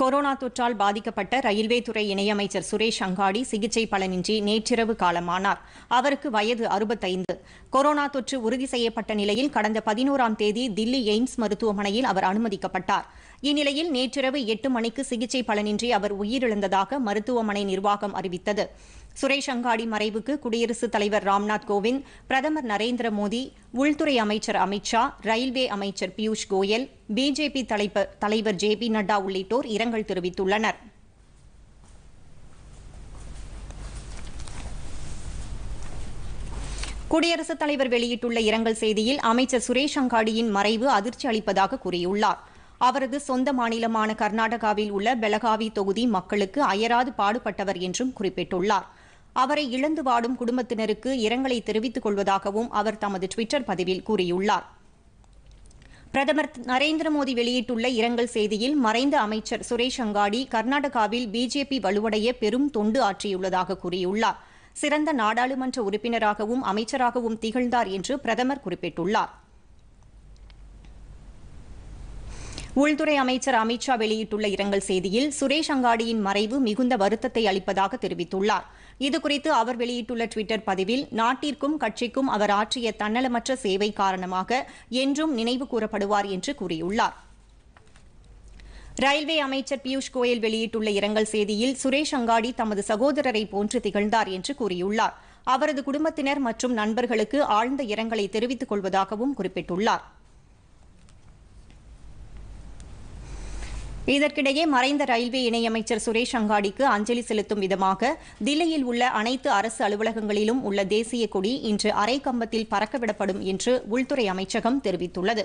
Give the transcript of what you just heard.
corona தொற்றால் பாதிக்கப்பட்ட railway துறை இணையமைச்சர் சுரேஷ் அங்காடி சிகிச்சை பலனின்றி நேற்றிரவு காலமானார் அவருக்கு வயது அறுபத்தைந்து கொரோனா தொற்று உறுதி செய்யப்பட்ட நிலையில் கடந்த பதினோராம் தேதி தில்லி எய்ம்ஸ் மருத்துவமனையில் அவர் அனுமதிக்கப்பட்டார் இந்நிலையில் நேற்றிரவு எட்டு மணிக்கு சிகிச்சை பலனின்றி அவர் உயிரிழந்ததாக மருத்துவமனை நிர்வாகம் அறிவித்தது சுரேஷ் அங்காடி மறைவுக்கு குடியரசுத் தலைவர் ராம்நாத் கோவிந்த் பிரதமர் நரேந்திர மோடி உள்துறை அமைச்சர் அமித் ஷா ரயில்வே அமைச்சர் பியூஷ் கோயல் பிஜேபி தலைவர் ஜே பி நட்டா உள்ளிட்டோர் இரங்கல் தெரிவித்துள்ளனர் குடியரசுத் தலைவர் வெளியிட்டுள்ள இரங்கல் செய்தியில் அமைச்சர் சுரேஷ் அங்காடியின் மறைவு அதிர்ச்சி அளிப்பதாக கூறியுள்ளார் அவரது சொந்த மாநிலமான கர்நாடகாவில் உள்ள பெலகாவி தொகுதி மக்களுக்கு அயராது பாடுபட்டவர் என்றும் குறிப்பிட்டுள்ளார் அவரை இழந்து வாடும் குடும்பத்தினருக்கு இரங்கலை தெரிவித்துக் கொள்வதாகவும் அவர் தமது டுவிட்டர் பதிவில் கூறியுள்ளார் பிரதமர் நரேந்திர மோடி வெளியிட்டுள்ள இரங்கல் செய்தியில் மறைந்த அமைச்சர் சுரேஷ் அங்காடி கர்நாடகாவில் பிஜேபி வலுவடைய பெரும் தொண்டு ஆற்றியுள்ளதாக கூறியுள்ளார் சிறந்த நாடாளுமன்ற உறுப்பினராகவும் அமைச்சராகவும் திகழ்ந்தார் என்று பிரதமர் குறிப்பிட்டுள்ளாா் உள்துறை அமைச்சர் அமித்ஷா வெளியிட்டுள்ள இரங்கல் செய்தியில் சுரேஷ் அங்காடியின் மறைவு மிகுந்த வருத்தத்தை அளிப்பதாக தெரிவித்துள்ளார் இதுகுறித்து அவர் வெளியிட்டுள்ள டுவிட்டர் பதிவில் நாட்டிற்கும் கட்சிக்கும் அவர் ஆற்றிய தன்னலமற்ற சேவை காரணமாக என்றும் நினைவு கூறப்படுவார் என்று கூறியுள்ளார் ரயில்வே அமைச்சர் பியூஷ் கோயல் வெளியிட்டுள்ள இரங்கல் செய்தியில் சுரேஷ் அங்காடி தமது சகோதரரை போன்று திகழ்ந்தார் என்று கூறியுள்ளார் அவரது குடும்பத்தினர் மற்றும் நண்பர்களுக்கு ஆழ்ந்த இரங்கலை தெரிவித்துக் கொள்வதாகவும் குறிப்பிட்டுள்ளாா் இதற்கிடையே மறைந்த ரயில்வே இணையமைச்சர் சுரேஷ் அங்காடிக்கு அஞ்சலி செலுத்தும் விதமாக தில்லியில் உள்ள அனைத்து அரசு அலுவலகங்களிலும் உள்ள தேசிய கொடி இன்று அரை கம்பத்தில் பறக்கவிடப்படும் என்று உள்துறை அமைச்சகம் தெரிவித்துள்ளது